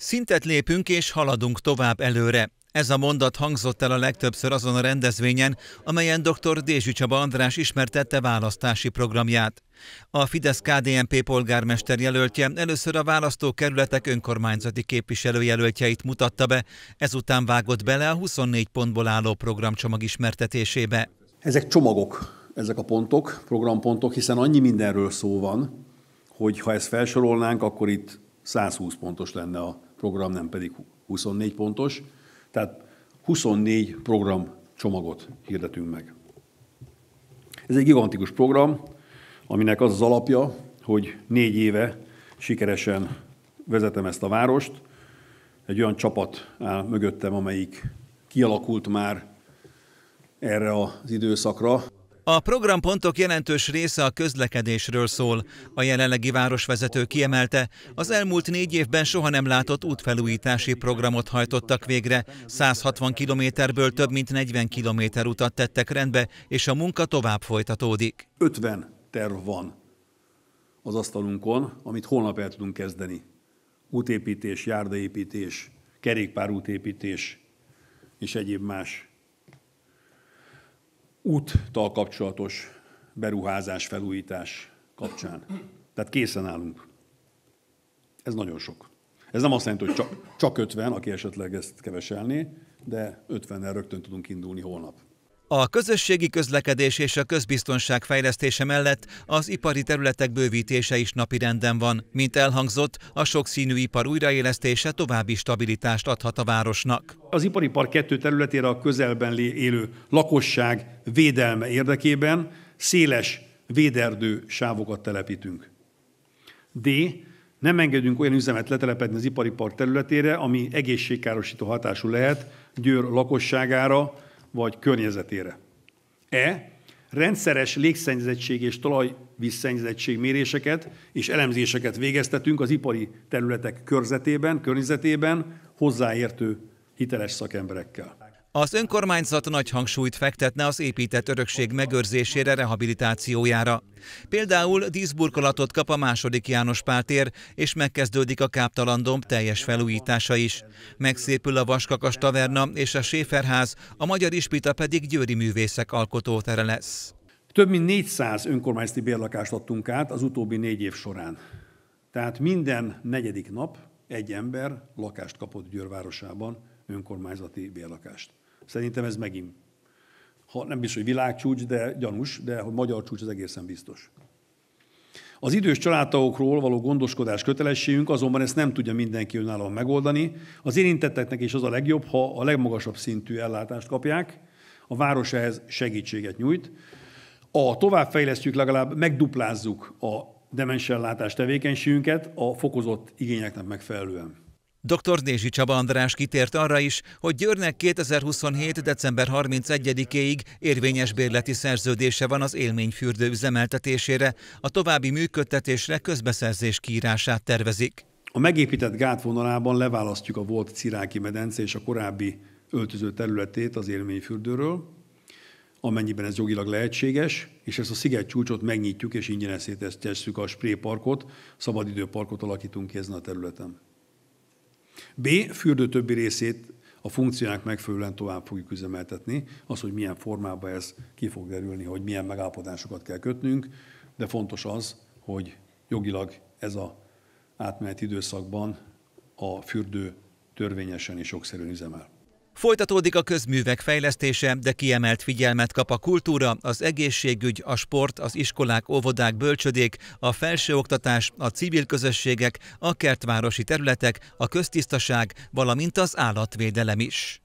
Szintet lépünk és haladunk tovább előre. Ez a mondat hangzott el a legtöbbször azon a rendezvényen, amelyen dr. Dézsi Csaba András ismertette választási programját. A fidesz KDMP polgármester jelöltje először a választókerületek önkormányzati képviselőjelöltjeit mutatta be, ezután vágott bele a 24 pontból álló programcsomag ismertetésébe. Ezek csomagok, ezek a pontok, programpontok, hiszen annyi mindenről szó van, hogy ha ezt felsorolnánk, akkor itt 120 pontos lenne a program, nem pedig 24 pontos. Tehát 24 program csomagot hirdetünk meg. Ez egy gigantikus program, aminek az az alapja, hogy négy éve sikeresen vezetem ezt a várost. Egy olyan csapat áll mögöttem, amelyik kialakult már erre az időszakra, a programpontok jelentős része a közlekedésről szól. A jelenlegi városvezető kiemelte, az elmúlt négy évben soha nem látott útfelújítási programot hajtottak végre. 160 kilométerből több mint 40 kilométer utat tettek rendbe, és a munka tovább folytatódik. 50 terv van az asztalunkon, amit holnap el tudunk kezdeni. Útépítés, járdaépítés, kerékpárútépítés és egyéb más úttal kapcsolatos beruházás, felújítás kapcsán. Tehát készen állunk. Ez nagyon sok. Ez nem azt jelenti, hogy csak, csak 50, aki esetleg ezt keveselné, de 50-nel rögtön tudunk indulni holnap. A közösségi közlekedés és a közbiztonság fejlesztése mellett az ipari területek bővítése is napirenden van. Mint elhangzott, a sokszínű ipar újraélesztése további stabilitást adhat a városnak. Az ipari park kettő területére a közelben élő lakosság védelme érdekében széles véderdő sávokat telepítünk. D. Nem engedünk olyan üzemet letelepedni az ipari park területére, ami egészségkárosító hatású lehet Győr lakosságára, vagy környezetére. E. Rendszeres légszennyezettség és talajvízszennyezettség méréseket és elemzéseket végeztetünk az ipari területek körzetében, környezetében hozzáértő hiteles szakemberekkel. Az önkormányzat nagy hangsúlyt fektetne az épített örökség megőrzésére, rehabilitációjára. Például díszburkolatot kap a második János tér, és megkezdődik a káptalandomb teljes felújítása is. Megszépül a Vaskakas taverna és a Séferház, a Magyar Ispita pedig Győri művészek alkotótere lesz. Több mint 400 önkormányzati bérlakást adtunk át az utóbbi négy év során. Tehát minden negyedik nap egy ember lakást kapott Győr városában, önkormányzati bérlakást. Szerintem ez megint, ha nem biztos, hogy világcsúcs, de gyanús, de hogy magyar csúcs az egészen biztos. Az idős családtagokról való gondoskodás kötelességünk, azonban ezt nem tudja mindenki önállóan megoldani. Az érintetteknek is az a legjobb, ha a legmagasabb szintű ellátást kapják, a város ehhez segítséget nyújt. A továbbfejlesztjük, legalább megduplázzuk a demensellátás tevékenységünket a fokozott igényeknek megfelelően. Dr. Dési Csaba András kitért arra is, hogy Győrnek 2027. december 31-éig érvényes bérleti szerződése van az élményfürdő üzemeltetésére, a további működtetésre közbeszerzés kiírását tervezik. A megépített gátvonalában leválasztjuk a volt Ciráki medence és a korábbi öltöző területét az élményfürdőről, amennyiben ez jogilag lehetséges, és ezt a szigetcsúcsot megnyitjuk és ingyenesé tesszük a spréparkot, szabadidőparkot alakítunk ki ezen a területen. B. Fürdő többi részét a funkciónak megfelelően tovább fogjuk üzemeltetni. Az, hogy milyen formában ez ki fog derülni, hogy milyen megállapodásokat kell kötnünk, de fontos az, hogy jogilag ez a átmeneti időszakban a fürdő törvényesen és jogszerűen üzemel. Folytatódik a közművek fejlesztése, de kiemelt figyelmet kap a kultúra, az egészségügy, a sport, az iskolák, óvodák, bölcsödék, a felsőoktatás, a civil közösségek, a kertvárosi területek, a köztisztaság, valamint az állatvédelem is.